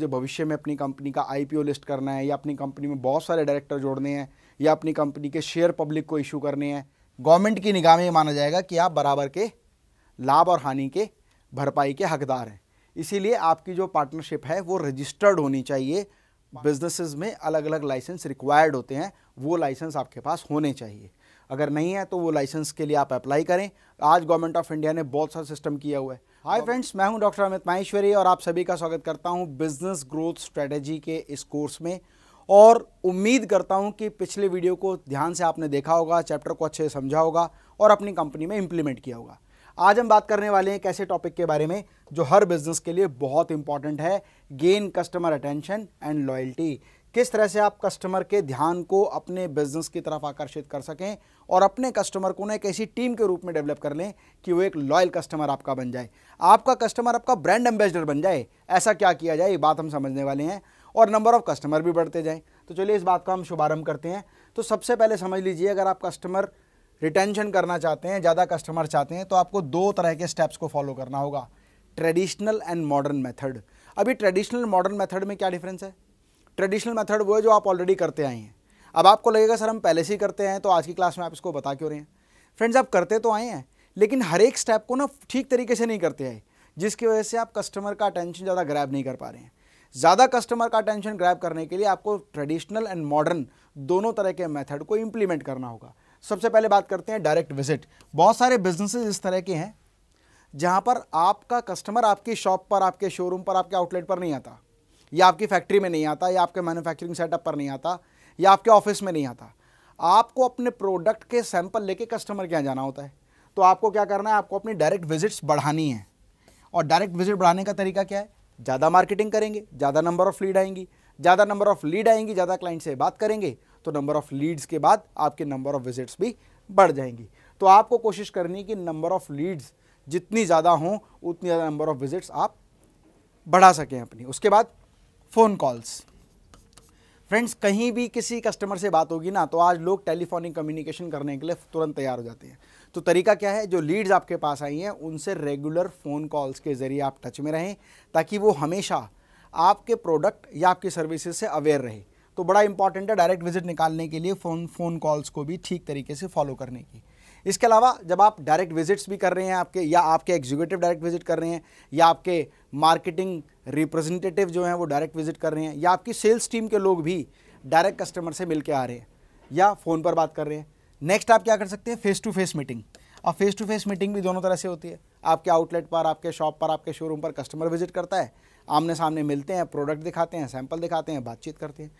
मुझे भविष्य में अपनी कंपनी का आईपीओ लिस्ट करना है या अपनी कंपनी में बहुत सारे डायरेक्टर जोड़ने हैं या अपनी कंपनी के शेयर पब्लिक को इशू करने हैं गवर्नमेंट की निगाह में माना जाएगा कि आप बराबर के लाभ और हानि के भरपाई के हकदार हैं इसीलिए आपकी जो पार्टनरशिप है वो रजिस्टर्ड होनी चाहिए बिजनेसेस में अलग अलग लाइसेंस रिक्वायर्ड होते हैं वो लाइसेंस आपके पास होने चाहिए अगर नहीं है तो वो लाइसेंस के लिए आप अप्लाई करें आज गवर्नमेंट ऑफ इंडिया ने बहुत सारा सिस्टम किया हुआ है हाय फ्रेंड्स मैं हूं डॉक्टर अमित माहेश्वरी और आप सभी का स्वागत करता हूं बिजनेस ग्रोथ स्ट्रेटजी के इस कोर्स में और उम्मीद करता हूं कि पिछले वीडियो को ध्यान से आपने देखा होगा चैप्टर को अच्छे से समझा होगा और अपनी कंपनी में इम्प्लीमेंट किया होगा आज हम बात करने वाले हैं एक ऐसे टॉपिक के बारे में जो हर बिजनेस के लिए बहुत इंपॉर्टेंट है gain customer attention and loyalty किस तरह से आप कस्टमर के ध्यान को अपने बिजनेस की तरफ आकर्षित कर सकें और अपने कस्टमर को ना एक ऐसी टीम के रूप में डेवलप कर लें कि वो एक लॉयल कस्टमर आपका बन जाए आपका कस्टमर आपका ब्रांड एम्बेसडर बन जाए ऐसा क्या किया जाए ये बात हम समझने वाले हैं और नंबर ऑफ़ कस्टमर भी बढ़ते जाएँ तो चलिए इस बात का हम शुभारंभ करते हैं तो सबसे पहले समझ लीजिए अगर आप कस्टमर रिटेंशन करना चाहते हैं ज़्यादा कस्टमर चाहते हैं तो आपको दो तरह के स्टेप्स को फॉलो करना होगा ट्रेडिशनल एंड मॉडर्न मेथड अभी ट्रेडिशनल मॉडर्न मेथड में क्या डिफरेंस है ट्रेडिशनल मेथड वो है जो आप ऑलरेडी करते आए हैं अब आपको लगेगा सर हम पहले से ही करते हैं तो आज की क्लास में आप इसको बता क्यों रहे हैं फ्रेंड्स आप करते तो आए हैं लेकिन हर एक स्टेप को ना ठीक तरीके से नहीं करते आए जिसकी वजह से आप कस्टमर का अटेंशन ज़्यादा ग्रैब नहीं कर पा रहे हैं ज़्यादा कस्टमर का अटेंशन ग्रैब करने के लिए आपको ट्रेडिशनल एंड मॉडर्न दोनों तरह के मेथड को इम्प्लीमेंट करना होगा सबसे पहले बात करते हैं डायरेक्ट विजिट बहुत सारे बिजनेसेस इस तरह के हैं जहाँ पर आपका कस्टमर आपकी शॉप पर आपके शोरूम पर आपके आउटलेट पर नहीं आता ये आपकी फैक्ट्री में नहीं आता या आपके मैन्युफैक्चरिंग सेटअप पर नहीं आता या आपके ऑफिस में नहीं आता आपको अपने प्रोडक्ट के सैंपल लेके कस्टमर के यहाँ जाना होता है तो आपको क्या करना है आपको अपनी डायरेक्ट विजिट्स बढ़ानी है और डायरेक्ट विजिट बढ़ाने का तरीका क्या है ज़्यादा मार्केटिंग करेंगे ज़्यादा नंबर ऑफ़ लीड आएंगी ज़्यादा नंबर ऑफ़ लीड आएंगी ज़्यादा क्लाइंट से बात करेंगे तो नंबर ऑफ़ लीड्स के बाद आपके नंबर ऑफ़ विजिट्स भी बढ़ जाएंगी तो आपको कोशिश करनी कि नंबर ऑफ़ लीड्स जितनी ज़्यादा हों उतनी ज़्यादा नंबर ऑफ़ विजिट्स आप बढ़ा सकें अपनी उसके बाद फ़ोन कॉल्स फ्रेंड्स कहीं भी किसी कस्टमर से बात होगी ना तो आज लोग टेलीफोनिक कम्युनिकेशन करने के लिए तुरंत तैयार हो जाते हैं तो तरीका क्या है जो लीड्स आपके पास आई हैं उनसे रेगुलर फ़ोन कॉल्स के ज़रिए आप टच में रहें ताकि वो हमेशा आपके प्रोडक्ट या आपकी सर्विसेज से अवेयर रहे तो बड़ा इंपॉर्टेंट है डायरेक्ट विजिट निकालने के लिए फ़ोन फ़ोन कॉल्स को भी ठीक तरीके से फॉलो करने की इसके अलावा जब आप डायरेक्ट विजिट्स भी कर रहे हैं आपके या आपके एग्जीक्यूटिव डायरेक्ट विजिट कर रहे हैं या आपके मार्केटिंग रिप्रेजेंटेटिव जो हैं वो डायरेक्ट विजिट कर रहे हैं या आपकी सेल्स टीम के लोग भी डायरेक्ट कस्टमर से मिल के आ रहे हैं या फ़ोन पर बात कर रहे हैं नेक्स्ट आप क्या कर सकते हैं फेस टू फेस मीटिंग अब फेस टू फेस मीटिंग भी दोनों तरह से होती है आपके आउटलेट पर आपके शॉप पर आपके शोरूम पर कस्टमर विजिट करता है आमने सामने मिलते हैं प्रोडक्ट दिखाते हैं सैंपल दिखाते हैं बातचीत करते हैं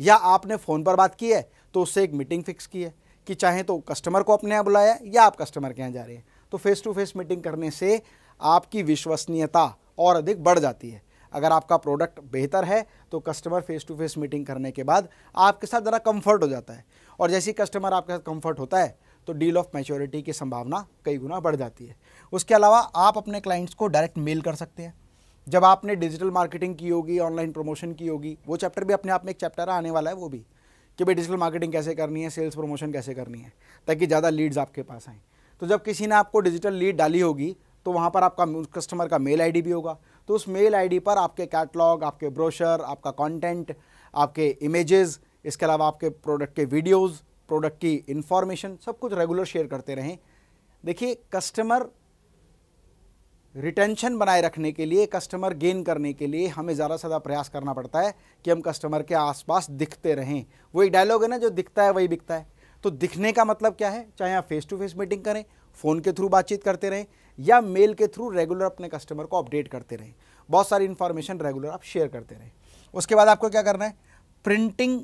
या आपने फ़ोन पर बात की है तो उससे एक मीटिंग फिक्स की है कि चाहे तो कस्टमर को अपने यहाँ बुलाया या आप कस्टमर के यहाँ जा रहे हैं तो फेस टू फेस मीटिंग करने से आपकी विश्वसनीयता और अधिक बढ़ जाती है अगर आपका प्रोडक्ट बेहतर है तो customer face to face meeting करने के बाद आपके साथ ज़रा कंफर्ट हो जाता है और जैसे ही कस्टमर आपके साथ कंफर्ट होता है तो डील ऑफ मैच्योरिटी की संभावना कई गुना बढ़ जाती है उसके अलावा आप अपने क्लाइंट्स को डायरेक्ट मेल कर सकते हैं जब आपने डिजिटल मार्केटिंग की होगी ऑनलाइन प्रमोशन की होगी वो चैप्टर भी अपने आप में एक चैप्टर आने वाला है वो भी कि भाई डिजिटल मार्केटिंग कैसे करनी है सेल्स प्रमोशन कैसे करनी है ताकि ज़्यादा लीड्स आपके पास आएँ तो जब किसी ने आपको डिजिटल लीड डाली होगी तो वहाँ पर आपका कस्टमर का मेल आईडी भी होगा तो उस मेल आईडी पर आपके कैटलॉग आपके ब्रोशर आपका कंटेंट आपके इमेजेस इसके अलावा आपके प्रोडक्ट के वीडियोस प्रोडक्ट की इन्फॉर्मेशन सब कुछ रेगुलर शेयर करते रहें देखिए कस्टमर रिटेंशन बनाए रखने के लिए कस्टमर गेन करने के लिए हमें ज़्यादा से ज़्यादा प्रयास करना पड़ता है कि हम कस्टमर के आसपास दिखते रहें वही डायलॉग है ना जो दिखता है वही बिकता है तो दिखने का मतलब क्या है चाहे आप फेस टू फेस मीटिंग करें फ़ोन के थ्रू बातचीत करते रहें या मेल के थ्रू रेगुलर अपने कस्टमर को अपडेट करते रहें बहुत सारी इन्फॉर्मेशन रेगुलर आप शेयर करते रहें उसके बाद आपको क्या करना है प्रिंटिंग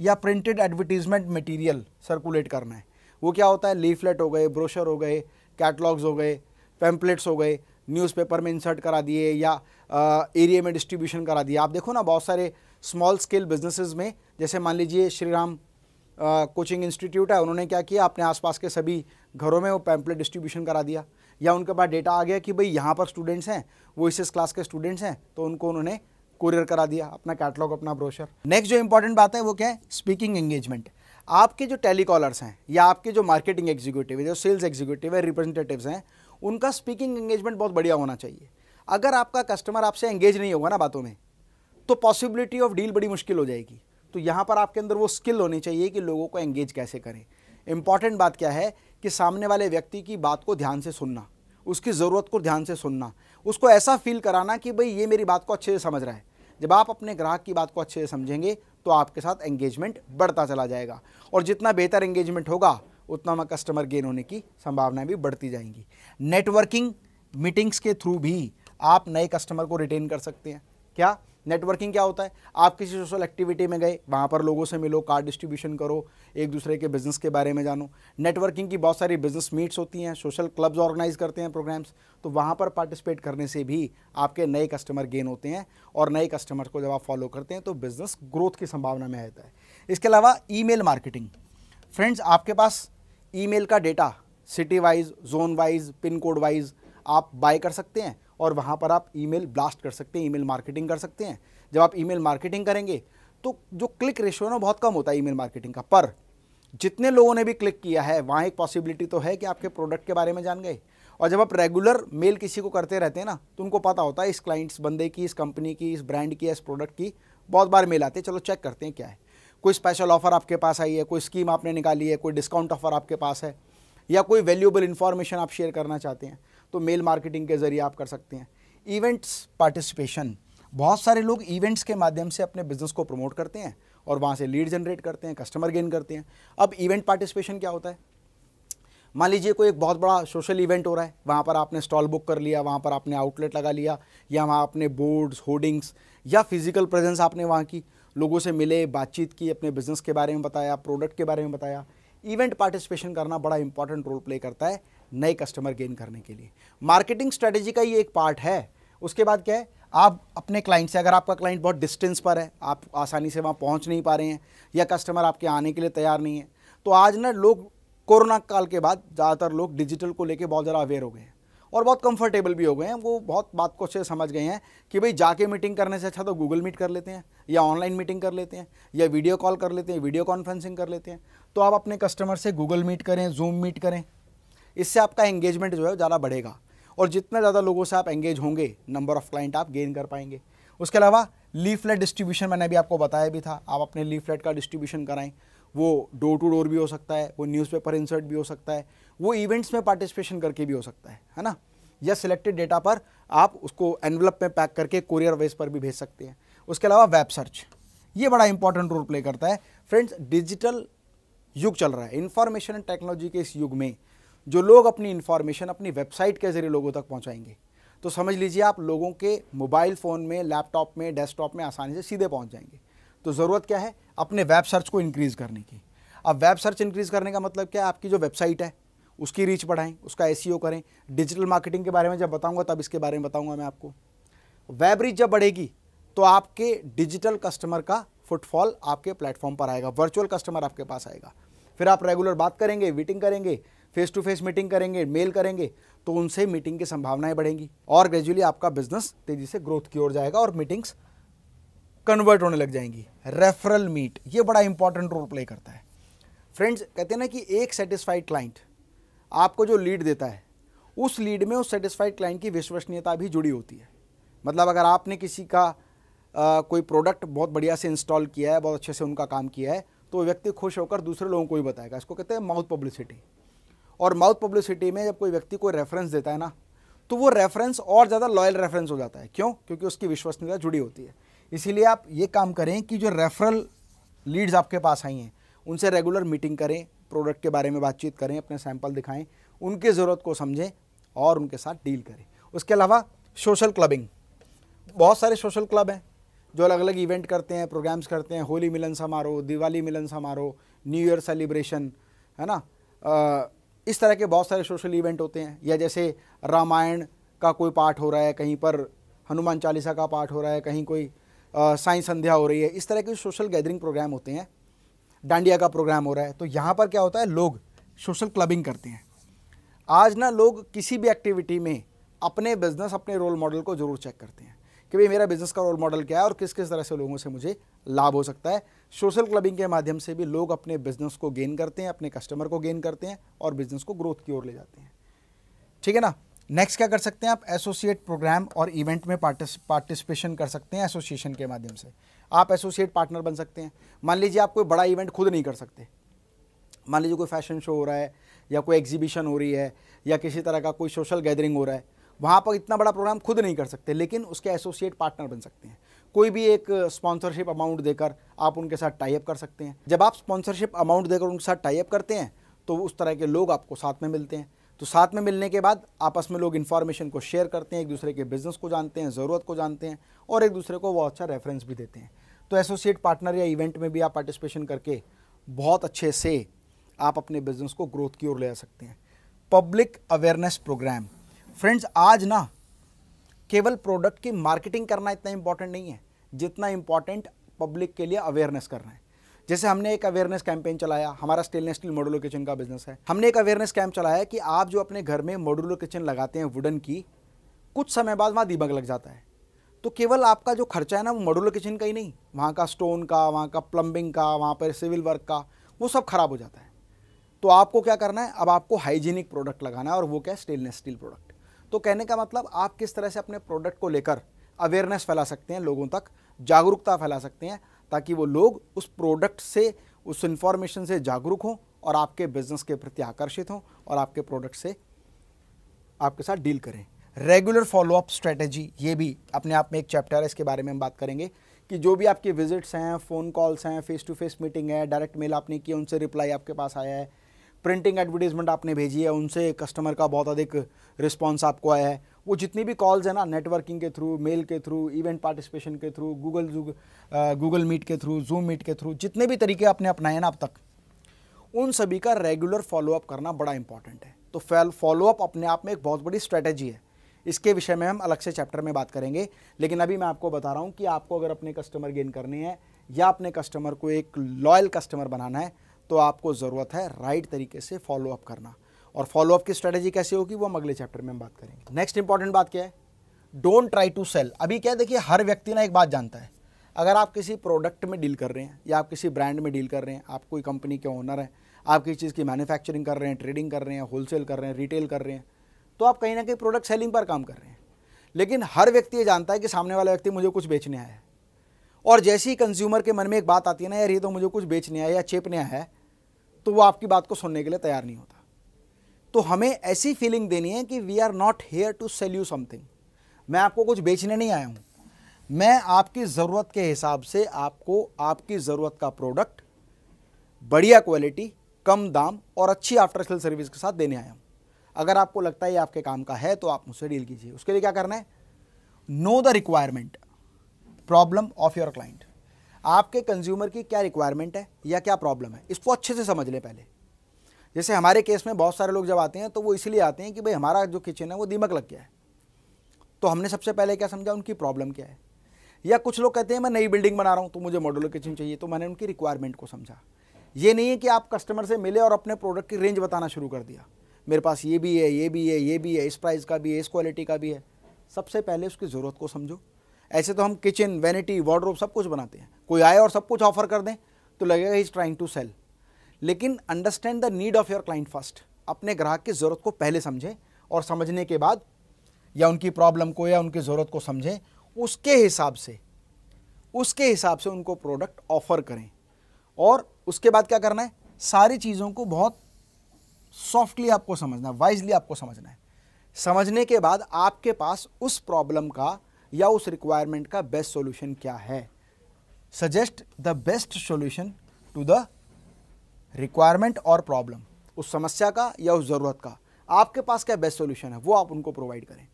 या प्रिंटेड एडवर्टीजमेंट मटीरियल सर्कुलेट करना है वो क्या होता है लीफलेट हो गए ब्रोशर हो गए कैटलॉग्स हो गए पैम्पलेट्स हो गए न्यूज़पेपर में इंसर्ट करा दिए या एरिया में डिस्ट्रीब्यूशन करा दिया आप देखो ना बहुत सारे स्मॉल स्केल बिजनेसेस में जैसे मान लीजिए श्री राम कोचिंग इंस्टीट्यूट है उन्होंने क्या किया अपने आसपास के सभी घरों में वो पैम्पलेट डिस्ट्रीब्यूशन करा दिया या उनके पास डेटा आ गया कि भाई यहाँ पर स्टूडेंट्स हैं वो इस क्लास के स्टूडेंट्स हैं तो उनको उन्होंने कुरियर करा दिया अपना कैटलॉग अपना ब्रोशर नेक्स्ट जो इंपॉर्टेंट बात है वो क्या है स्पीकिंग एंगेजमेंट आपके जो टेलीकॉलर्स हैं या आपके जो मार्केटिंग एग्जीक्यूटिव है जो सेल्स एग्जीक्यूटिव है रिप्रेजेंटेटिव्स हैं उनका स्पीकिंग एंगेजमेंट बहुत बढ़िया होना चाहिए अगर आपका कस्टमर आपसे एंगेज नहीं होगा ना बातों में तो पॉसिबिलिटी ऑफ डील बड़ी मुश्किल हो जाएगी तो यहाँ पर आपके अंदर वो स्किल होनी चाहिए कि लोगों को एंगेज कैसे करें इम्पॉर्टेंट बात क्या है कि सामने वाले व्यक्ति की बात को ध्यान से सुनना उसकी ज़रूरत को ध्यान से सुनना उसको ऐसा फील कराना कि भाई ये मेरी बात को अच्छे से समझ रहा है जब आप अपने ग्राहक की बात को अच्छे से समझेंगे तो आपके साथ एंगेजमेंट बढ़ता चला जाएगा और जितना बेहतर एंगेजमेंट होगा उतना में कस्टमर गेन होने की संभावनाएं भी बढ़ती जाएंगी नेटवर्किंग मीटिंग्स के थ्रू भी आप नए कस्टमर को रिटेन कर सकते हैं क्या नेटवर्किंग क्या होता है आप किसी सोशल एक्टिविटी में गए वहाँ पर लोगों से मिलो कार्ड डिस्ट्रीब्यूशन करो एक दूसरे के बिजनेस के बारे में जानो नेटवर्किंग की बहुत सारी बिजनेस मीट्स होती हैं सोशल क्लब्स ऑर्गेनाइज करते हैं प्रोग्राम्स तो वहाँ पर पार्टिसिपेट करने से भी आपके नए कस्टमर गेन होते हैं और नए कस्टमर्स को जब आप फॉलो करते हैं तो बिज़नेस ग्रोथ की संभावना में रहता है इसके अलावा ई मार्केटिंग फ्रेंड्स आपके पास ईमेल का data city wise zone wise pin code wise आप बाय कर सकते हैं और वहाँ पर आप ईमेल ब्लास्ट कर सकते हैं ईमेल मार्केटिंग कर सकते हैं जब आप ईमेल मार्केटिंग करेंगे तो जो क्लिक रेशियो ना बहुत कम होता है ईमेल मार्केटिंग का पर जितने लोगों ने भी क्लिक किया है वहाँ एक पॉसिबिलिटी तो है कि आपके प्रोडक्ट के बारे में जान गए और जब आप रेगुलर मेल किसी को करते रहते हैं ना तो उनको पता होता है इस क्लाइंट्स बंदे की इस कंपनी की इस ब्रांड की इस प्रोडक्ट की बहुत बार मेल आते हैं चलो चेक करते हैं क्या है कोई स्पेशल ऑफर आपके पास आई है कोई स्कीम आपने निकाली है कोई डिस्काउंट ऑफर आपके पास है या कोई वैल्यूबल इन्फॉर्मेशन आप शेयर करना चाहते हैं तो मेल मार्केटिंग के ज़रिए आप कर सकते हैं इवेंट्स पार्टिसिपेशन बहुत सारे लोग इवेंट्स के माध्यम से अपने बिजनेस को प्रमोट करते हैं और वहाँ से लीड जनरेट करते हैं कस्टमर गेन करते हैं अब इवेंट पार्टिसिपेशन क्या होता है मान लीजिए कोई एक बहुत बड़ा सोशल इवेंट हो रहा है वहाँ पर आपने स्टॉल बुक कर लिया वहाँ पर आपने आउटलेट लगा लिया या वहाँ आपने बोर्ड्स होर्डिंग्स या फिजिकल प्रेजेंस आपने वहाँ की लोगों से मिले बातचीत की अपने बिजनेस के बारे में बताया प्रोडक्ट के बारे में बताया इवेंट पार्टिसिपेशन करना बड़ा इंपॉर्टेंट रोल प्ले करता है नए कस्टमर गेन करने के लिए मार्केटिंग स्ट्रेटेजी का ये एक पार्ट है उसके बाद क्या है आप अपने क्लाइंट से अगर आपका क्लाइंट बहुत डिस्टेंस पर है आप आसानी से वहाँ पहुँच नहीं पा रहे हैं या कस्टमर आपके आने के लिए तैयार नहीं है तो आज ना लोग कोरोना काल के बाद ज़्यादातर लोग डिजिटल को लेकर बहुत ज़्यादा अवेयर हो गए हैं और बहुत कंफर्टेबल भी हो गए हैं वो बहुत बात को अच्छे समझ गए हैं कि भाई जाके मीटिंग करने से अच्छा तो गूगल मीट कर लेते हैं या ऑनलाइन मीटिंग कर लेते हैं या वीडियो कॉल कर लेते हैं वीडियो कॉन्फ्रेंसिंग कर लेते हैं तो आप अपने कस्टमर से गूगल मीट करें जूम मीट करें इससे आपका एंगेजमेंट जो है ज़्यादा बढ़ेगा और जितना ज़्यादा लोगों से आप एंगेज होंगे नंबर ऑफ़ क्लाइंट आप गेन कर पाएंगे उसके अलावा लीफलेट डिस्ट्रीब्यूशन मैंने अभी आपको बताया भी था आप अपने लीफलेट का डिस्ट्रीब्यूशन कराएं वो डोर टू डोर भी हो सकता है वो न्यूज़पेपर इंसर्ट भी हो सकता है वो इवेंट्स में पार्टिसिपेशन करके भी हो सकता है है ना या सिलेक्टेड डेटा पर आप उसको एनवलप में पैक करके कोरियर वेज पर भी भेज सकते हैं उसके अलावा वेब सर्च ये बड़ा इंपॉर्टेंट रोल प्ले करता है फ्रेंड्स डिजिटल युग चल रहा है इन्फॉर्मेशन एंड टेक्नोलॉजी के इस युग में जो लोग अपनी इन्फॉर्मेशन अपनी वेबसाइट के जरिए लोगों तक पहुंचाएंगे तो समझ लीजिए आप लोगों के मोबाइल फ़ोन में लैपटॉप में डेस्कटॉप में आसानी से सीधे पहुंच जाएंगे तो ज़रूरत क्या है अपने वेब सर्च को इंक्रीज़ करने की अब वेब सर्च इंक्रीज़ करने का मतलब क्या है आपकी जो वेबसाइट है उसकी रीच बढ़ाएं उसका ए e करें डिजिटल मार्केटिंग के बारे में जब बताऊंगा तब इसके बारे में बताऊंगा मैं आपको वेब रीच जब बढ़ेगी तो आपके डिजिटल कस्टमर का फुटफॉल आपके प्लेटफॉर्म पर आएगा वर्चुअल कस्टमर आपके पास आएगा फिर आप रेगुलर बात करेंगे मीटिंग करेंगे फेस टू फेस मीटिंग करेंगे मेल करेंगे तो उनसे मीटिंग की संभावनाएं बढ़ेंगी और ग्रेजुअली आपका बिजनेस तेजी से ग्रोथ की ओर जाएगा और मीटिंग्स कन्वर्ट होने लग जाएंगी रेफरल मीट ये बड़ा इंपॉर्टेंट रोल प्ले करता है फ्रेंड्स कहते हैं ना कि एक सेटिस्फाइड क्लाइंट आपको जो लीड देता है उस लीड में उस सेटिस्फाइड क्लाइंट की विश्वसनीयता भी जुड़ी होती है मतलब अगर आपने किसी का आ, कोई प्रोडक्ट बहुत बढ़िया से इंस्टॉल किया है बहुत अच्छे से उनका काम किया है तो व्यक्ति खुश होकर दूसरे लोगों को भी बताएगा इसको कहते हैं माउथ पब्लिसिटी और माउथ पब्लिसिटी में जब कोई व्यक्ति कोई रेफरेंस देता है ना तो वो रेफरेंस और ज़्यादा लॉयल रेफरेंस हो जाता है क्यों क्योंकि उसकी विश्वसनीयता जुड़ी होती है इसीलिए आप ये काम करें कि जो रेफरल लीड्स आपके पास आई हैं उनसे रेगुलर मीटिंग करें प्रोडक्ट के बारे में बातचीत करें अपने सैंपल दिखाएं उनकी ज़रूरत को समझें और उनके साथ डील करें उसके अलावा सोशल क्लबिंग बहुत सारे सोशल क्लब हैं जो अलग अलग इवेंट करते हैं प्रोग्राम्स करते हैं होली मिलन समारोह दिवाली मिलन समारोह न्यू ईयर सेलिब्रेशन है ना आ, इस तरह के बहुत सारे सोशल इवेंट होते हैं या जैसे रामायण का कोई पाठ हो रहा है कहीं पर हनुमान चालीसा का पाठ हो रहा है कहीं कोई साई संध्या हो रही है इस तरह के सोशल गैदरिंग प्रोग्राम होते हैं डांडिया का प्रोग्राम हो रहा है तो यहाँ पर क्या होता है लोग सोशल क्लबिंग करते हैं आज ना लोग किसी भी एक्टिविटी में अपने बिजनेस अपने रोल मॉडल को जरूर चेक करते हैं कि भाई मेरा बिजनेस का रोल मॉडल क्या है और किस किस तरह से लोगों से मुझे लाभ हो सकता है सोशल क्लबिंग के माध्यम से भी लोग अपने बिजनेस को गेन करते हैं अपने कस्टमर को गेन करते हैं और बिजनेस को ग्रोथ की ओर ले जाते हैं ठीक है ना नेक्स्ट क्या कर सकते हैं आप एसोसिएट प्रोग्राम और इवेंट में पार्टिसिपेशन कर सकते हैं एसोसिएशन के माध्यम से आप एसोसिएट पार्टनर बन सकते हैं मान लीजिए आप कोई बड़ा इवेंट खुद नहीं कर सकते मान लीजिए कोई फैशन शो हो रहा है या कोई एग्जीबिशन हो रही है या किसी तरह का कोई सोशल गैदरिंग हो रहा है वहाँ पर इतना बड़ा प्रोग्राम खुद नहीं कर सकते लेकिन उसके एसोसिएट पार्टनर बन सकते हैं कोई भी एक स्पॉन्सरशिप अमाउंट देकर आप उनके साथ टाइप कर सकते हैं जब आप स्पॉन्सरशिप अमाउंट देकर उनके साथ टाइप करते हैं तो उस तरह के लोग आपको साथ में मिलते हैं तो साथ में मिलने के बाद आपस में लोग इन्फॉर्मेशन को शेयर करते हैं एक दूसरे के बिज़नेस को जानते हैं ज़रूरत को जानते हैं और एक दूसरे को वो अच्छा रेफरेंस भी देते हैं तो एसोसिएट पार्टनर या इवेंट में भी आप पार्टिसिपेशन करके बहुत अच्छे से आप अपने बिजनेस को ग्रोथ की ओर ले जा सकते हैं पब्लिक अवेयरनेस प्रोग्राम फ्रेंड्स आज ना केवल प्रोडक्ट की मार्केटिंग करना इतना इंपॉर्टेंट नहीं है जितना इंपॉर्टेंट पब्लिक के लिए अवेयरनेस करना है जैसे हमने एक अवेयरनेस कैंपेन चलाया हमारा स्टेनलेस स्टील मॉडुलर किचन का बिजनेस है हमने एक अवेयरनेस कैंप चलाया कि आप जो अपने घर में मॉडुलर किचन लगाते हैं वुडन की कुछ समय बाद वहाँ दीमक लग जाता है तो केवल आपका जो खर्चा है ना वो मॉडुलर किचन का ही नहीं वहाँ का स्टोन का वहाँ का प्लम्बिंग का वहाँ पर सिविल वर्क का वो सब ख़राब हो जाता है तो आपको क्या करना है अब आपको हाइजीनिक प्रोडक्ट लगाना है और वो क्या है स्टेनलेस स्टील प्रोडक्ट तो कहने का मतलब आप किस तरह से अपने प्रोडक्ट को लेकर अवेयरनेस फैला सकते हैं लोगों तक जागरूकता फैला सकते हैं ताकि वो लोग उस प्रोडक्ट से उस इन्फॉर्मेशन से जागरूक हों और आपके बिजनेस के प्रति आकर्षित हों और आपके प्रोडक्ट से आपके साथ डील करें रेगुलर फॉलोअप स्ट्रेटेजी ये भी अपने आप में एक चैप्टर है इसके बारे में हम बात करेंगे कि जो भी आपके विजिट्स हैं फ़ोन कॉल्स हैं फेस टू फेस मीटिंग है डायरेक्ट मेल आपने किया उनसे रिप्लाई आपके पास आया है प्रिंटिंग एडवर्टीजमेंट आपने भेजी है उनसे कस्टमर का बहुत अधिक रिस्पॉन्स आपको आया है वो जितनी भी कॉल्स हैं ना नेटवर्किंग के थ्रू मेल के थ्रू इवेंट पार्टिसिपेशन के थ्रू गूगल गूगल मीट के थ्रू जूम मीट के थ्रू जितने भी तरीके आपने अपनाए ना अब तक उन सभी का रेगुलर फॉलोअप करना बड़ा इंपॉर्टेंट है तो फॉलोअप अपने आप में एक बहुत बड़ी स्ट्रैटेजी है इसके विषय में हम अलग से चैप्टर में बात करेंगे लेकिन अभी मैं आपको बता रहा हूँ कि आपको अगर अपने कस्टमर गेन करने हैं या अपने कस्टमर को एक लॉयल कस्टमर बनाना है तो आपको ज़रूरत है राइट तरीके से फॉलोअप करना और फॉलोअप की स्ट्रैटेजी कैसे होगी वो हम अगले चैप्टर में हम बात करेंगे नेक्स्ट इंपॉर्टेंट बात क्या है डोंट ट्राई टू सेल अभी क्या देखिए हर व्यक्ति ना एक बात जानता है अगर आप किसी प्रोडक्ट में डील कर रहे हैं या आप किसी ब्रांड में डील कर रहे हैं आप कोई कंपनी के ओनर हैं आप किसी चीज़ की मैन्युफैक्चरिंग कर रहे हैं ट्रेडिंग कर रहे हैं होलसेल कर रहे हैं रिटेल कर रहे हैं तो आप कहीं ना कहीं प्रोडक्ट सेलिंग पर काम कर रहे हैं लेकिन हर व्यक्ति ये जानता है कि सामने वाला व्यक्ति मुझे कुछ बेचने आया है और जैसे ही कंज्यूमर के मन में एक बात आती है ना यार ये तो मुझे कुछ बेचने आया या चेपने आया है तो वो आपकी बात को सुनने के लिए तैयार नहीं होता तो हमें ऐसी फीलिंग देनी है कि we are not here to sell you something मैं आपको कुछ बेचने नहीं आया हूँ मैं आपकी ज़रूरत के हिसाब से आपको आपकी ज़रूरत का प्रोडक्ट बढ़िया क्वालिटी कम दाम और अच्छी आफ्टर सेल सर्विस के साथ देने आया हूँ अगर आपको लगता है ये आपके काम का है तो आप मुझसे डील कीजिए उसके लिए क्या करना है know the requirement problem of your client आपके कंज्यूमर की क्या रिक्वायरमेंट है या क्या प्रॉब्लम है इसको अच्छे से समझ लें पहले जैसे हमारे केस में बहुत सारे लोग जब आते हैं तो वो इसलिए आते हैं कि भाई हमारा जो किचन है वो दीमक लग गया है तो हमने सबसे पहले क्या समझा उनकी प्रॉब्लम क्या है या कुछ लोग कहते हैं मैं नई बिल्डिंग बना रहा हूँ तो मुझे मॉडुलर किचन चाहिए तो मैंने उनकी रिक्वायरमेंट को समझा ये नहीं है कि आप कस्टमर से मिले और अपने प्रोडक्ट की रेंज बताना शुरू कर दिया मेरे पास ये भी है ये भी है ये भी है इस प्राइस का भी है इस क्वालिटी का भी है सबसे पहले उसकी ज़रूरत को समझो ऐसे तो हम किचन वैनिटी वार्ड्रोब सब कुछ बनाते हैं कोई आए और सब कुछ ऑफर कर दें तो लगेगा इज़ ट्राइंग टू सेल लेकिन understand the need of your client first अपने ग्राहक की ज़रूरत को पहले समझें और समझने के बाद या उनकी प्रॉब्लम को या उनकी ज़रूरत को समझें उसके हिसाब से उसके हिसाब से उनको प्रोडक्ट ऑफ़र करें और उसके बाद क्या करना है सारी चीज़ों को बहुत सॉफ्टली आपको समझना है वाइजली आपको समझना है समझने के बाद आपके पास उस प्रॉब्लम का या उस रिक्वायरमेंट का बेस्ट सॉल्यूशन क्या है suggest the best solution to the requirement और प्रॉब्लम उस समस्या का या उस ज़रूरत का आपके पास क्या बेस्ट सॉल्यूशन है वो आप उनको प्रोवाइड करें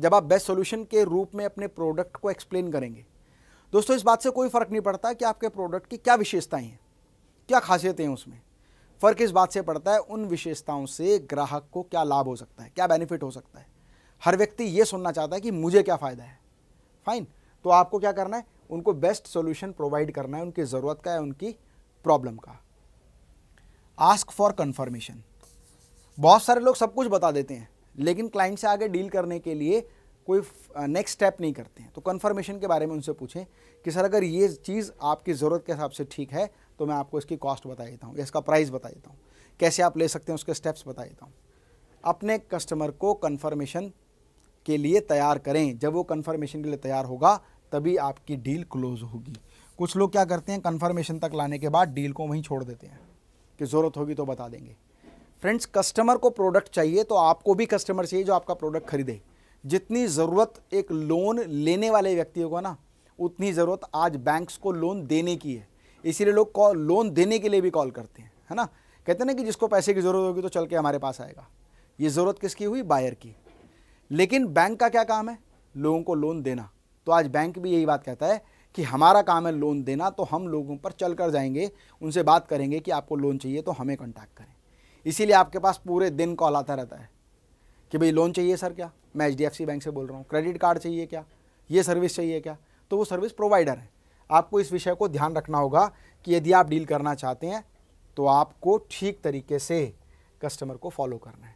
जब आप बेस्ट सॉल्यूशन के रूप में अपने प्रोडक्ट को एक्सप्लेन करेंगे दोस्तों इस बात से कोई फ़र्क नहीं पड़ता कि आपके प्रोडक्ट की क्या विशेषताएं हैं क्या खासियतें हैं उसमें फ़र्क इस बात से पड़ता है उन विशेषताओं से ग्राहक को क्या लाभ हो सकता है क्या बेनिफिट हो सकता है हर व्यक्ति ये सुनना चाहता है कि मुझे क्या फ़ायदा है फाइन तो आपको क्या करना है उनको बेस्ट सोल्यूशन प्रोवाइड करना है उनकी ज़रूरत का है उनकी प्रॉब्लम का आस्क फॉर कन्फर्मेशन बहुत सारे लोग सब कुछ बता देते हैं लेकिन क्लाइंट से आगे डील करने के लिए कोई नेक्स्ट स्टेप नहीं करते हैं तो कन्फर्मेशन के बारे में उनसे पूछें कि सर अगर ये चीज़ आपकी ज़रूरत के हिसाब से ठीक है तो मैं आपको इसकी कॉस्ट बता देता हूँ इसका प्राइस बता देता हूँ कैसे आप ले सकते हैं उसके स्टेप्स बता देता हूँ अपने कस्टमर को कन्फर्मेशन के लिए तैयार करें जब वो कन्फर्मेशन के लिए तैयार होगा तभी आपकी डील क्लोज होगी कुछ लोग क्या करते हैं कन्फर्मेशन तक लाने के बाद डील को वहीं छोड़ देते हैं कि ज़रूरत होगी तो बता देंगे फ्रेंड्स कस्टमर को प्रोडक्ट चाहिए तो आपको भी कस्टमर चाहिए जो आपका प्रोडक्ट खरीदे जितनी ज़रूरत एक लोन लेने वाले व्यक्ति होगा ना उतनी ज़रूरत आज बैंक्स को लोन देने की है इसीलिए लोग कॉल लोन देने के लिए भी कॉल करते हैं है ना कहते हैं ना कि जिसको पैसे की ज़रूरत होगी तो चल के हमारे पास आएगा ये ज़रूरत किसकी हुई बायर की लेकिन बैंक का क्या काम है लोगों को लोन देना तो आज बैंक भी यही बात कहता है कि हमारा काम है लोन देना तो हम लोगों पर चल कर जाएंगे उनसे बात करेंगे कि आपको लोन चाहिए तो हमें कॉन्टैक्ट करें इसीलिए आपके पास पूरे दिन कॉल आता रहता है कि भाई लोन चाहिए सर क्या मैं एच बैंक से बोल रहा हूँ क्रेडिट कार्ड चाहिए क्या ये सर्विस चाहिए क्या तो वो सर्विस प्रोवाइडर है आपको इस विषय को ध्यान रखना होगा कि यदि आप डील करना चाहते हैं तो आपको ठीक तरीके से कस्टमर को फॉलो करना है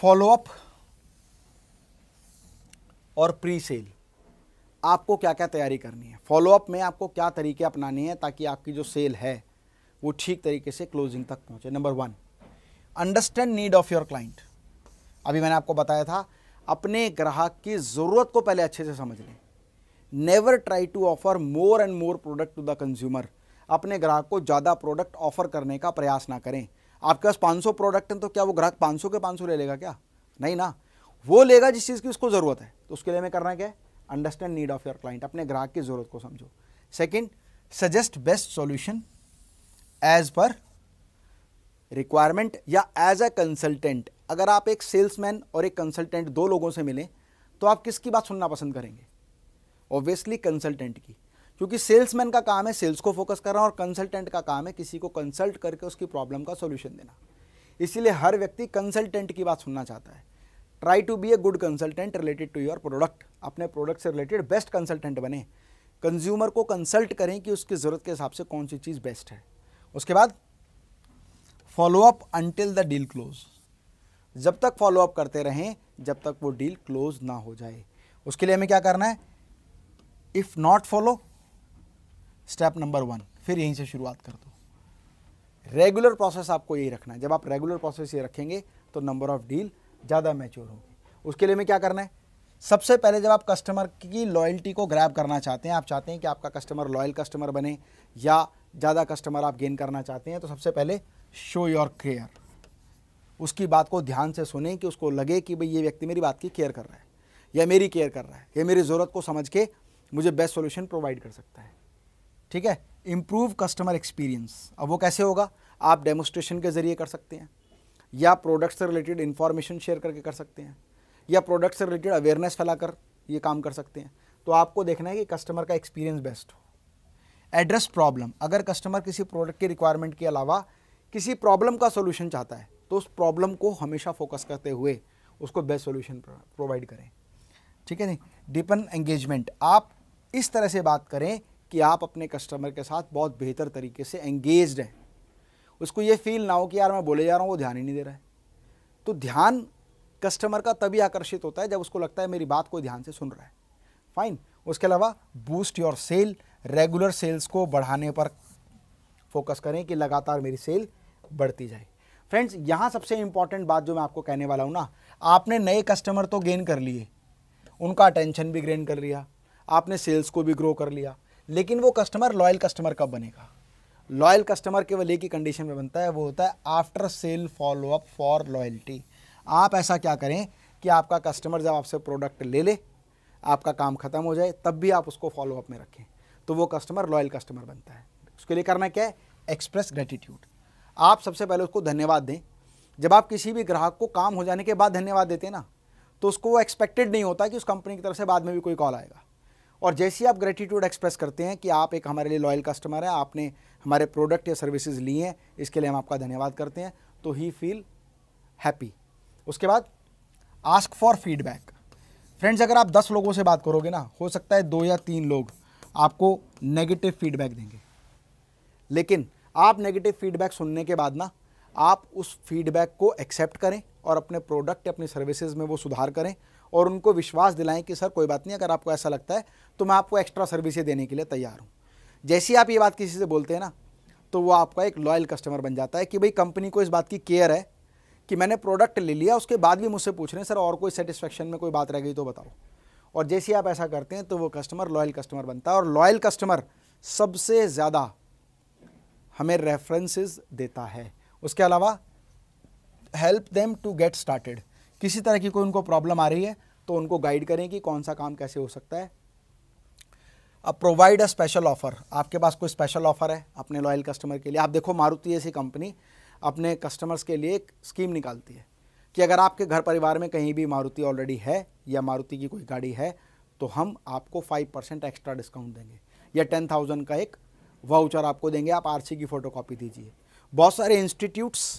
फॉलोअप और प्री सेल आपको क्या क्या तैयारी करनी है फॉलोअप में आपको क्या तरीके अपनाने हैं ताकि आपकी जो सेल है वो ठीक तरीके से क्लोजिंग तक पहुंचे number one understand need of your client अभी मैंने आपको बताया था अपने ग्राहक की ज़रूरत को पहले अच्छे से समझ लें never try to offer more and more product to the consumer अपने ग्राहक को ज़्यादा प्रोडक्ट ऑफर करने का प्रयास ना करें आपके पास पाँच प्रोडक्ट हैं तो क्या वो ग्राहक पाँच के पाँच ले लेगा क्या नहीं ना वो लेगा जिस चीज़ की उसको ज़रूरत है तो उसके लिए मैं करना क्या है understand need of your client अपने ग्राहक की ज़रूरत को समझो second suggest best solution as per requirement या एज अ कंसल्टेंट अगर आप एक सेल्समैन और एक कंसल्टेंट दो लोगों से मिलें तो आप किसकी बात सुनना पसंद करेंगे ऑब्वियसली कंसल्टेंट की क्योंकि सेल्समैन का काम है सेल्स को फोकस करना और कंसल्टेंट का काम है किसी को कंसल्ट करके उसकी प्रॉब्लम का सोल्यूशन देना इसीलिए हर व्यक्ति कंसल्टेंट की बात सुनना चाहता है try to be a good consultant related to your product अपने प्रोडक्ट से रिलेटेड बेस्ट कंसल्टेंट बने कंज्यूमर को कंसल्ट करें कि उसकी ज़रूरत के हिसाब से कौन सी चीज़ बेस्ट है उसके बाद follow up until the deal close जब तक फॉलोअप करते रहें जब तक वो डील क्लोज ना हो जाए उसके लिए हमें क्या करना है if not follow step number one फिर यहीं से शुरुआत कर दो रेगुलर प्रोसेस आपको यही रखना है जब आप रेगुलर प्रोसेस ये रखेंगे तो नंबर ऑफ डील ज़्यादा मैच्योर होगी उसके लिए मैं क्या करना है सबसे पहले जब आप कस्टमर की लॉयल्टी को ग्रैब करना चाहते हैं आप चाहते हैं कि आपका कस्टमर लॉयल कस्टमर बने या ज़्यादा कस्टमर आप गेन करना चाहते हैं तो सबसे पहले शो योर केयर उसकी बात को ध्यान से सुने कि उसको लगे कि भाई ये व्यक्ति मेरी बात की केयर कर रहा है या मेरी केयर कर रहा है या मेरी ज़रूरत को समझ के मुझे बेस्ट सॉल्यूशन प्रोवाइड कर सकता है ठीक है इम्प्रूव कस्टमर एक्सपीरियंस अब वो कैसे होगा आप डेमोस्ट्रेशन के ज़रिए कर सकते हैं या प्रोडक्ट से रिलेटेड इन्फॉर्मेशन शेयर करके कर सकते हैं या प्रोडक्ट से रिलेटेड अवेयरनेस फैलाकर ये काम कर सकते हैं तो आपको देखना है कि कस्टमर का एक्सपीरियंस बेस्ट हो एड्रेस प्रॉब्लम अगर कस्टमर किसी प्रोडक्ट की रिक्वायरमेंट के अलावा किसी प्रॉब्लम का सोल्यूशन चाहता है तो उस प्रॉब्लम को हमेशा फोकस करते हुए उसको बेस्ट सोल्यूशन प्रोवाइड करें ठीक है नहीं डिपन एंगेजमेंट आप इस तरह से बात करें कि आप अपने कस्टमर के साथ बहुत बेहतर तरीके से एंगेज हैं उसको ये फील ना हो कि यार मैं बोले जा रहा हूँ वो ध्यान ही नहीं दे रहा है तो ध्यान कस्टमर का तभी आकर्षित होता है जब उसको लगता है मेरी बात कोई ध्यान से सुन रहा है फाइन उसके अलावा boost your sale regular sales को बढ़ाने पर फोकस करें कि लगातार मेरी सेल बढ़ती जाए फ्रेंड्स यहाँ सबसे इंपॉर्टेंट बात जो मैं आपको कहने वाला हूँ ना आपने नए कस्टमर तो गेन कर लिए उनका अटेंशन भी गेन कर लिया आपने सेल्स को भी ग्रो कर लिया लेकिन वो कस्टमर लॉयल कस्टमर कब बनेगा लॉयल कस्टमर केवल एक ही कंडीशन में बनता है वो होता है after sale follow up for loyalty आप ऐसा क्या करें कि आपका कस्टमर जब आपसे प्रोडक्ट ले ले आपका काम ख़त्म हो जाए तब भी आप उसको फॉलो अप में रखें तो वो कस्टमर लॉयल कस्टमर बनता है उसके लिए करना क्या है एक्सप्रेस ग्रेटिट्यूड आप सबसे पहले उसको धन्यवाद दें जब आप किसी भी ग्राहक को काम हो जाने के बाद धन्यवाद देते हैं ना तो उसको वो एक्सपेक्टेड नहीं होता कि उस कंपनी की तरफ से बाद में भी कोई कॉल आएगा और जैसे आप ग्रेटिट्यूड एक्सप्रेस करते हैं कि आप एक हमारे लिए लॉयल कस्टमर हैं आपने हमारे प्रोडक्ट या सर्विसेज लिए हैं इसके लिए हम आपका धन्यवाद करते हैं तो ही फील हैप्पी उसके बाद आस्क फॉर फीडबैक फ्रेंड्स अगर आप दस लोगों से बात करोगे ना हो सकता है दो या तीन लोग आपको नेगेटिव फीडबैक देंगे लेकिन आप नेगेटिव फीडबैक सुनने के बाद ना आप उस फीडबैक को एक्सेप्ट करें और अपने प्रोडक्ट अपनी सर्विसेज में वो सुधार करें और उनको विश्वास दिलाएं कि सर कोई बात नहीं अगर आपको ऐसा लगता है तो मैं आपको एक्स्ट्रा सर्विसें देने के लिए तैयार हूँ जैसे ही आप ये बात किसी से बोलते हैं ना तो वो आपका एक लॉयल कस्टमर बन जाता है कि भाई कंपनी को इस बात की केयर है कि मैंने प्रोडक्ट ले लिया उसके बाद भी मुझसे पूछ रहे हैं सर और कोई सेटिस्फेक्शन में कोई बात रह गई तो बताओ और जैसे ही आप ऐसा करते हैं तो वो कस्टमर लॉयल कस्टमर बनता है और लॉयल कस्टमर सबसे ज़्यादा हमें रेफरेंसेस देता है उसके अलावा help them to get started किसी तरह की कोई उनको प्रॉब्लम आ रही है तो उनको गाइड करें कि कौन सा काम कैसे हो सकता है अब प्रोवाइड अ स्पेशल ऑफर आपके पास कोई स्पेशल ऑफर है अपने लॉयल कस्टमर के लिए आप देखो मारुति ऐसी कंपनी अपने कस्टमर्स के लिए एक स्कीम निकालती है कि अगर आपके घर परिवार में कहीं भी मारुति ऑलरेडी है या मारुति की कोई गाड़ी है तो हम आपको फाइव परसेंट एक्स्ट्रा डिस्काउंट देंगे या टेन थाउजेंड का एक वाउचर आपको देंगे आप आरसी की फ़ोटो दीजिए बहुत सारे इंस्टीट्यूट्स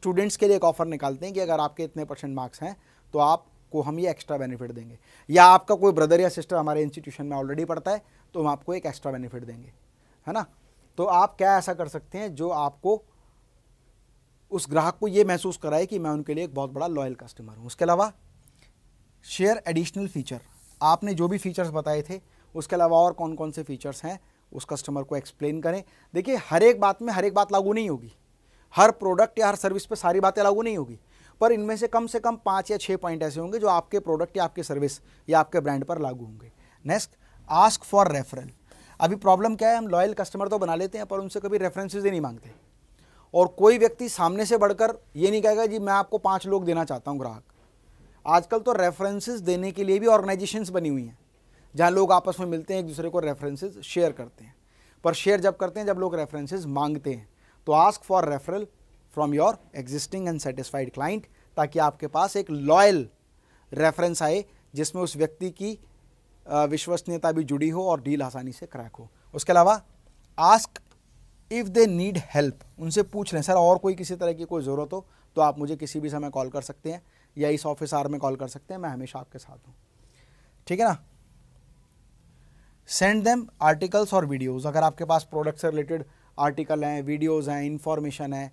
स्टूडेंट्स के लिए एक ऑफ़र निकालते हैं कि अगर आपके इतने परसेंट मार्क्स हैं तो आपको हम ये एक्स्ट्रा बेनिफिट देंगे या आपका कोई ब्रदर या सिस्टर हमारे इंस्टीट्यूशन में ऑलरेडी पढ़ता है तो हम आपको एक एक्स्ट्रा बेनिफिट देंगे है ना तो आप क्या ऐसा कर सकते हैं जो आपको उस ग्राहक को ये महसूस कराए कि मैं उनके लिए एक बहुत बड़ा लॉयल कस्टमर हूँ उसके अलावा शेयर एडिशनल फ़ीचर आपने जो भी फ़ीचर्स बताए थे उसके अलावा और कौन कौन से फ़ीचर्स हैं उस कस्टमर को एक्सप्लेन करें देखिए हर एक बात में हर एक बात लागू नहीं होगी हर प्रोडक्ट या हर सर्विस पे सारी बातें लागू नहीं होगी पर इनमें से कम से कम पाँच या छः पॉइंट ऐसे होंगे जो आपके प्रोडक्ट या आपके सर्विस या आपके ब्रांड पर लागू होंगे नेक्स्ट आस्क फॉर रेफरल अभी प्रॉब्लम क्या है हम लॉयल कस्टमर तो बना लेते हैं पर उनसे कभी रेफरेंसेज ही नहीं मांगते और कोई व्यक्ति सामने से बढ़कर ये नहीं कहेगा जी मैं आपको पाँच लोग देना चाहता हूँ ग्राहक आजकल तो रेफरेंसेज देने के लिए भी ऑर्गेनाइजेशंस बनी हुई हैं जहाँ लोग आपस में मिलते हैं एक दूसरे को रेफरेंसेज शेयर करते हैं पर शेयर जब करते हैं जब लोग रेफरेंसेज मांगते हैं तो ask for referral from your existing and satisfied client ताकि आपके पास एक लॉयल रेफरेंस आए जिसमें उस व्यक्ति की विश्वसनीयता भी जुड़ी हो और डील आसानी से क्रैक हो उसके अलावा ask if they need help उनसे पूछ लें सर और कोई किसी तरह की कोई ज़रूरत हो तो आप मुझे किसी भी समय कॉल कर सकते हैं या इस ऑफिस आर में कॉल कर सकते हैं मैं हमेशा आपके साथ हूँ ठीक है ना सेंड देम आर्टिकल्स और वीडियोज अगर आपके पास प्रोडक्ट से रिलेटेड आर्टिकल हैं वीडियोज़ हैं इन्फॉर्मेशन है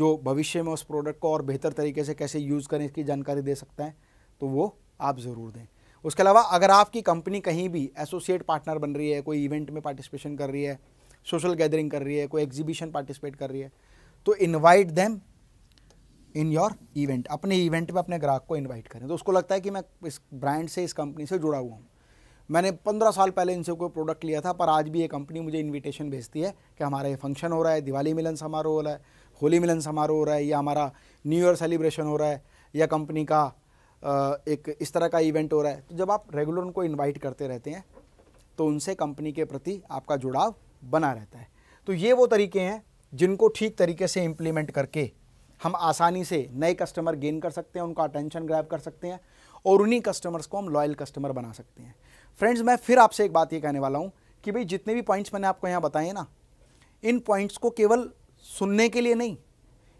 जो भविष्य में उस प्रोडक्ट को और बेहतर तरीके से कैसे यूज़ करें इसकी जानकारी दे सकते हैं तो वो आप ज़रूर दें उसके अलावा अगर आपकी कंपनी कहीं भी एसोसिएट पार्टनर बन रही है कोई इवेंट में पार्टिसिपेशन कर रही है सोशल गैदरिंग कर रही है कोई एग्जीबिशन पार्टिसिपेट कर रही है तो invite them in your event अपने इवेंट में अपने ग्राहक को इन्वाइट करें तो उसको लगता है कि मैं इस ब्रांड से इस कंपनी से जुड़ा हुआ हूँ मैंने पंद्रह साल पहले इनसे कोई प्रोडक्ट लिया था पर आज भी ये कंपनी मुझे इनविटेशन भेजती है कि हमारा ये फंक्शन हो रहा है दिवाली मिलन समारोह हो रहा है होली मिलन समारोह हो रहा है या हमारा न्यू ईयर सेलिब्रेशन हो रहा है या कंपनी का एक इस तरह का इवेंट हो रहा है तो जब आप रेगुलर उनको इन्वाइट करते रहते हैं तो उनसे कंपनी के प्रति आपका जुड़ाव बना रहता है तो ये वो तरीके हैं जिनको ठीक तरीके से इम्प्लीमेंट करके हम आसानी से नए कस्टमर गेन कर सकते हैं उनका अटेंशन ग्रैब कर सकते हैं और उन्हीं कस्टमर्स को हम लॉयल कस्टमर बना सकते हैं फ्रेंड्स मैं फिर आपसे एक बात ये कहने वाला हूँ कि भाई जितने भी पॉइंट्स मैंने आपको यहाँ बताए ना इन पॉइंट्स को केवल सुनने के लिए नहीं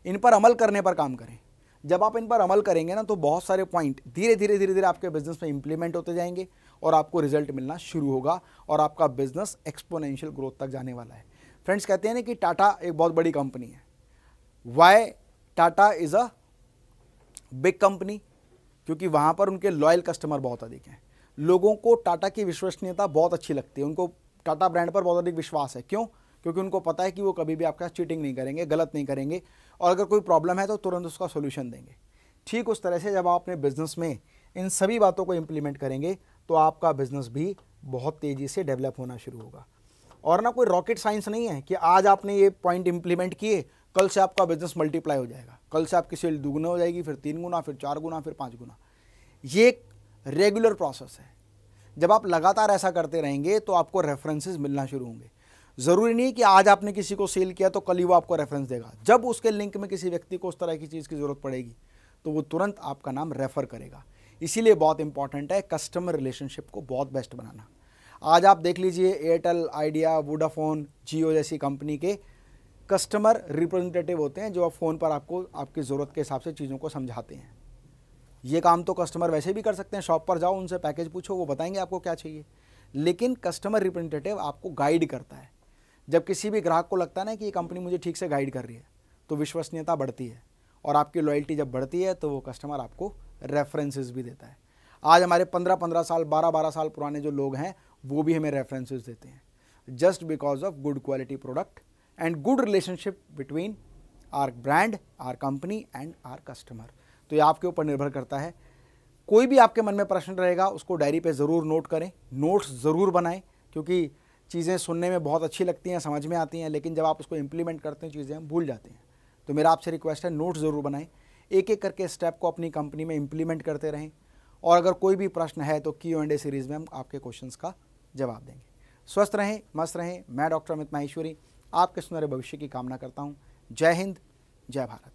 इन पर अमल करने पर काम करें जब आप इन पर अमल करेंगे ना तो बहुत सारे पॉइंट धीरे धीरे धीरे धीरे आपके बिजनेस में इंप्लीमेंट होते जाएंगे और आपको रिजल्ट मिलना शुरू होगा और आपका बिजनेस एक्सपोनेंशियल ग्रोथ तक जाने वाला है फ्रेंड्स कहते हैं ना कि टाटा एक बहुत बड़ी कंपनी है why Tata is a big company क्योंकि वहाँ पर उनके लॉयल कस्टमर बहुत अधिक हैं लोगों को टाटा की विश्वसनीयता बहुत अच्छी लगती है उनको टाटा ब्रांड पर बहुत अधिक विश्वास है क्यों क्योंकि उनको पता है कि वो कभी भी आपके साथ चीटिंग नहीं करेंगे गलत नहीं करेंगे और अगर कोई प्रॉब्लम है तो तुरंत उसका सोल्यूशन देंगे ठीक उस तरह से जब आप अपने बिजनेस में इन सभी बातों को इम्प्लीमेंट करेंगे तो आपका बिजनेस भी बहुत तेज़ी से डेवलप होना शुरू होगा और ना कोई रॉकेट साइंस नहीं है कि आज आपने ये पॉइंट इम्प्लीमेंट किए कल से आपका बिजनेस मल्टीप्लाई हो जाएगा कल से आपकी सेल दुगुना हो जाएगी फिर तीन गुना फिर चार गुना फिर पाँच गुना ये रेगुलर प्रोसेस है जब आप लगातार ऐसा करते रहेंगे तो आपको रेफरेंसेस मिलना शुरू होंगे ज़रूरी नहीं कि आज आपने किसी को सेल किया तो कल ही वो आपको रेफरेंस देगा जब उसके लिंक में किसी व्यक्ति को उस तरह की चीज़ की ज़रूरत पड़ेगी तो वो तुरंत आपका नाम रेफ़र करेगा इसीलिए बहुत इंपॉर्टेंट है कस्टमर रिलेशनशिप को बहुत बेस्ट बनाना आज आप देख लीजिए एयरटेल आइडिया वोडाफोन जियो जैसी कंपनी के कस्टमर रिप्रेजेंटेटिव होते हैं जो आप फ़ोन पर आपको आपकी ज़रूरत के हिसाब से चीज़ों को समझाते हैं ये काम तो कस्टमर वैसे भी कर सकते हैं शॉप पर जाओ उनसे पैकेज पूछो वो बताएंगे आपको क्या चाहिए लेकिन कस्टमर रिप्रेजेंटेटिव आपको गाइड करता है जब किसी भी ग्राहक को लगता है ना कि ये कंपनी मुझे ठीक से गाइड कर रही है तो विश्वसनीयता बढ़ती है और आपकी लॉयल्टी जब बढ़ती है तो वो कस्टमर आपको रेफरेंसेस भी देता है आज हमारे पंद्रह पंद्रह साल बारह बारह साल पुराने जो लोग हैं वो भी हमें रेफरेंसेज देते हैं just because of good quality product and good relationship between our brand our company and our customer तो ये आपके ऊपर निर्भर करता है कोई भी आपके मन में प्रश्न रहेगा उसको डायरी पे ज़रूर नोट करें नोट्स ज़रूर बनाएं क्योंकि चीज़ें सुनने में बहुत अच्छी लगती हैं समझ में आती हैं लेकिन जब आप उसको इम्प्लीमेंट करते हैं चीज़ें हम भूल जाते हैं तो मेरा आपसे रिक्वेस्ट है नोट्स ज़रूर बनाएं एक एक करके स्टेप को अपनी कंपनी में इम्प्लीमेंट करते रहें और अगर कोई भी प्रश्न है तो क्यू एंड ए सीरीज़ में हम आपके क्वेश्चन का जवाब देंगे स्वस्थ रहें मस्त रहें मैं डॉक्टर अमित माहेश्वरी आपके सुनहरे भविष्य की कामना करता हूँ जय हिंद जय भारत